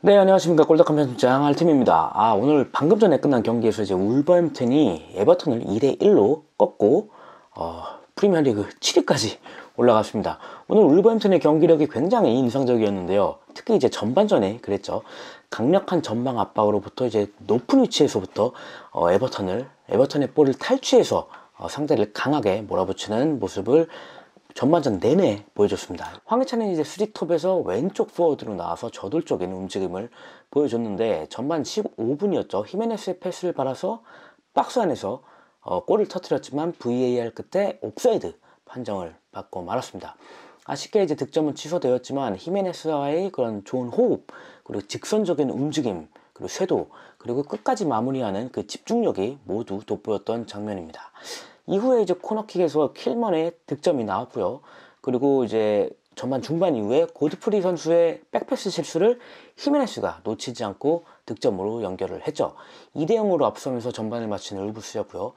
네 안녕하십니까 골드컴 편집장 할팀입니다 아 오늘 방금 전에 끝난 경기에서 이제 울버햄튼이 에버턴을 2대1로 꺾고 어, 프리미어리그 7위까지 올라갔습니다 오늘 울버햄튼의 경기력이 굉장히 인상적이었는데요 특히 이제 전반전에 그랬죠 강력한 전방 압박으로부터 이제 높은 위치에서부터 어, 에버턴을 에버턴의 볼을 탈취해서 어, 상대를 강하게 몰아붙이는 모습을 전반전 내내 보여줬습니다. 황희찬은 이제 수리톱에서 왼쪽 포워드로 나와서 저돌 적인 움직임을 보여줬는데 전반 15분이었죠. 히메네스의 패스를 받아서 박스 안에서 어, 골을 터뜨렸지만 VAR 끝에 옥사이드 판정을 받고 말았습니다. 아쉽게 이제 득점은 취소되었지만 히메네스와의 그런 좋은 호흡 그리고 직선적인 움직임 그리고 쇄도 그리고 끝까지 마무리하는 그 집중력이 모두 돋보였던 장면입니다. 이후에 이제 코너킥에서 킬먼의 득점이 나왔고요. 그리고 이제 전반 중반 이후에 고드프리 선수의 백패스 실수를 히메네스가 놓치지 않고 득점으로 연결을 했죠. 2대0으로 앞서면서 전반을 마친 울부스였고요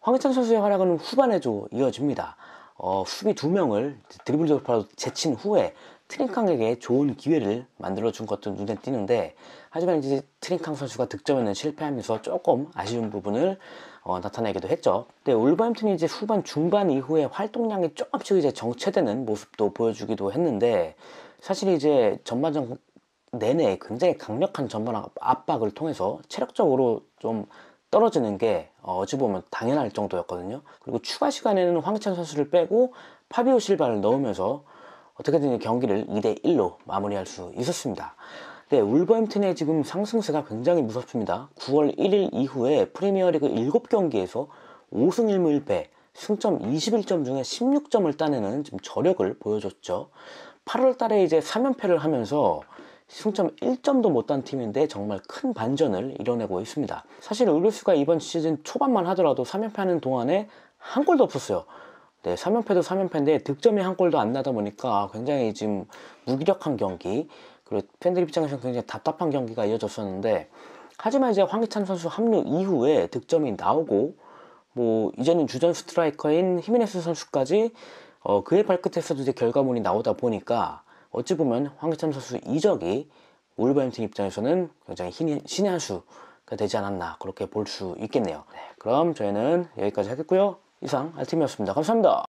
황희찬 선수의 활약은 후반에도 이어집니다. 어, 수비 두 명을 드리블 돌파로 제친 후에 트링캉에게 좋은 기회를 만들어준 것도 눈에 띄는데 하지만 이제 트링캉 선수가 득점에는 실패하면서 조금 아쉬운 부분을 어, 나타내기도 했죠. 근데 울버햄튼이 이제 후반 중반 이후에 활동량이 조금씩 이제 정체되는 모습도 보여주기도 했는데 사실 이제 전반전 내내 굉장히 강력한 전반 압박을 통해서 체력적으로 좀 떨어지는 게 어, 어찌 보면 당연할 정도였거든요. 그리고 추가 시간에는 황희찬 선수를 빼고 파비오 실바를 넣으면서 어떻게든 경기를 2대1로 마무리할 수 있었습니다. 네, 울버햄튼의 지금 상승세가 굉장히 무섭습니다. 9월 1일 이후에 프리미어리그 7경기에서 5승 1무 1패, 승점 21점 중에 16점을 따내는 지 저력을 보여줬죠. 8월 달에 이제 3연패를 하면서 승점 1점도 못한 팀인데 정말 큰 반전을 이뤄내고 있습니다. 사실 울루스가 이번 시즌 초반만 하더라도 3연패하는 동안에 한 골도 없었어요. 네, 3연패도 3연패인데 득점이 한 골도 안 나다 보니까 굉장히 지금 무기력한 경기 그리고 팬들 입장에서는 굉장히 답답한 경기가 이어졌었는데 하지만 이제 황희찬 선수 합류 이후에 득점이 나오고 뭐 이제는 주전 스트라이커인 히미네스 선수까지 어, 그의 발끝에서도 이제 결과물이 나오다 보니까 어찌 보면 황기찬 선수 이적이 울버햄튼 입장에서는 굉장히 신의 한 수가 되지 않았나 그렇게 볼 수 있겠네요. 네, 그럼 저희는 여기까지 하겠고요. 이상 알팀이었습니다. 감사합니다.